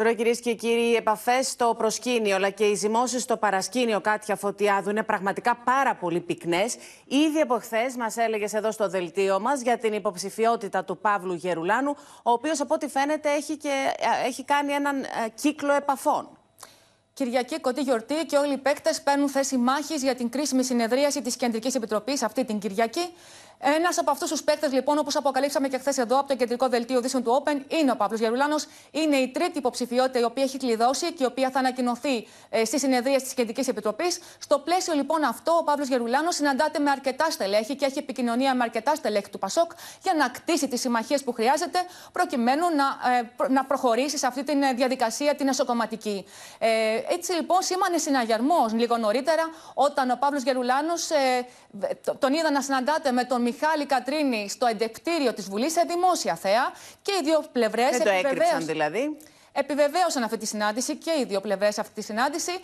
Τώρα, κυρίες και κύριοι, οι επαφές στο προσκήνιο αλλά και οι ζυμώσεις στο παρασκήνιο Κάτια Φωτιάδου είναι πραγματικά πάρα πολύ πυκνές. Ήδη από χθες μας έλεγες εδώ στο δελτίο μας για την υποψηφιότητα του Παύλου Γερουλάνου, ο οποίος από ό,τι φαίνεται έχει, και, έχει κάνει έναν ε, κύκλο επαφών. Κυριακή κοντή γιορτή και όλοι οι παίκτες παίρνουν θέση μάχης για την κρίσιμη συνεδρίαση της Κεντρικής Επιτροπής αυτή την Κυριακή. Ένας από αυτούς τους παίκτες, λοιπόν, όπως αποκαλύψαμε και χθες εδώ από το κεντρικό δελτίο Δήσων του Open, είναι ο Παύλος Γερουλάνος. Είναι η τρίτη υποψηφιότητα η οποία έχει κλειδώσει και η οποία θα ανακοινωθεί ε, στη συνεδρία της Κεντρικής Επιτροπής. Στο πλαίσιο λοιπόν αυτό, ο Παύλος Γερουλάνος συναντάται με αρκετά στελέχη και έχει επικοινωνία με αρκετά στελέχη του Πασόκ για να κτίσει τις συμμαχίες που χρειάζεται προκειμένου να, ε, να προχωρήσει σε αυτή τη ε, διαδικασία την εσωκομματική. Έτσι λοιπόν σήμανε συναγερμός λίγο νωρίτερα όταν ο Παύλος Γερουλάνος ε, τον είδα να συναντάται με τον Μιχάλη Κατρίνη στο εντεκτήριο της Βουλής σε δημόσια θέα και οι δύο πλευρές... Δεν το έκρυψαν δηλαδή. Επιβεβαίωσαν αυτή τη συνάντηση και οι δύο πλευρές αυτή τη συνάντηση. Α,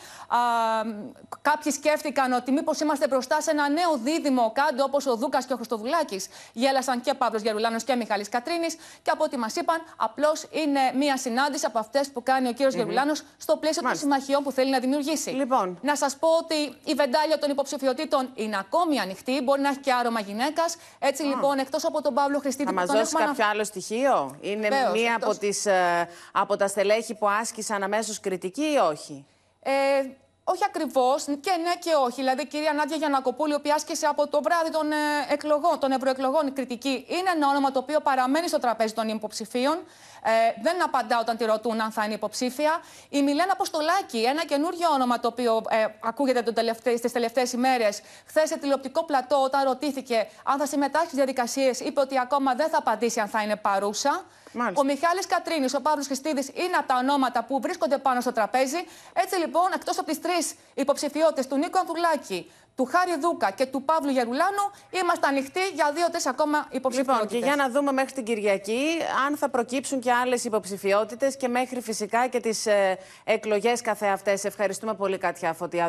κάποιοι σκέφτηκαν ότι μήπως είμαστε μπροστά σε ένα νέο δίδυμο κάντο όπως ο Δούκας και ο Χωστοβουλάκη. Γέλασαν και Παύλος Γερουλάνος και Μιχαλή Κατρίνης. Και από ό,τι μας είπαν, απλώς είναι μία συνάντηση από αυτές που κάνει ο κύριος mm hmm Γερουλάνος στο πλαίσιο των συμμαχιών που θέλει να δημιουργήσει. Λοιπόν. Να σας πω ότι η βεντάλια των υποψηφιωτήτων είναι ακόμη ανοιχτή. Μπορεί να έχει και άρωμα γυναίκας. Έτσι mm. λοιπόν, εκτός από τον Παύλο Χριστίδη. Θα μα δώσει κάποιο άλλο στοιχείο. Είναι μία από, τις, ε, από τα στελέχη που άσκησαν αμέσως κριτική ή όχι. Ε, όχι ακριβώς, και ναι και όχι. Δηλαδή, η κυρία Νάντια Γιανακοπούλη, η οποία άσκησε από το βράδυ των, ε, εκλογών, των ευρωεκλογών κριτική, είναι ένα όνομα το οποίο παραμένει στο τραπέζι των υποψηφίων. Ε, δεν απαντά όταν τη ρωτούν αν θα είναι υποψήφια. Η Μιλένα Αποστολάκη, ένα καινούριο όνομα το οποίο ε, ακούγεται στις τελευταίες ημέρες, χθες σε τηλεοπτικό πλατό, όταν ρωτήθηκε αν θα συμμετάσχει στις διαδικασίες, είπε ότι ακόμα δεν θα απαντήσει αν θα είναι παρούσα. Ο Μιχάλης Κατρίνης, ο Παύλος Χριστίδης είναι από τα ονόματα που βρίσκονται πάνω στο τραπέζι. Έτσι λοιπόν, εκτός από τις τρεις υποψηφιότητες του Νίκο Ανδουλάκη, του Χάρη Δούκα και του Παύλου Γερουλάνου, είμαστε ανοιχτοί για δύο-τρει ακόμα υποψηφιότητες. Λοιπόν, και για να δούμε μέχρι την Κυριακή αν θα προκύψουν και άλλες υποψηφιότητες και μέχρι φυσικά και τις ε, εκλογές καθεαυτές. Ευχαριστούμε πολύ, Κάτια Φωτιά.